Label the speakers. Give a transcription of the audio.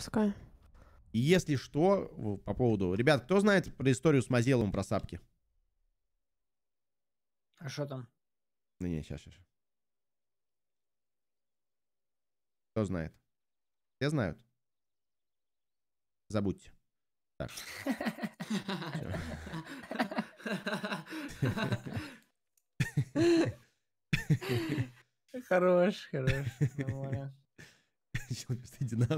Speaker 1: запускаю.
Speaker 2: И если что, по поводу... Ребят, кто знает про историю
Speaker 3: с Мазелом про сапки? А что там? Да не, сейчас, сейчас.
Speaker 4: Кто знает? Все знают? Забудьте. Так.
Speaker 5: Хорош, хорош. иди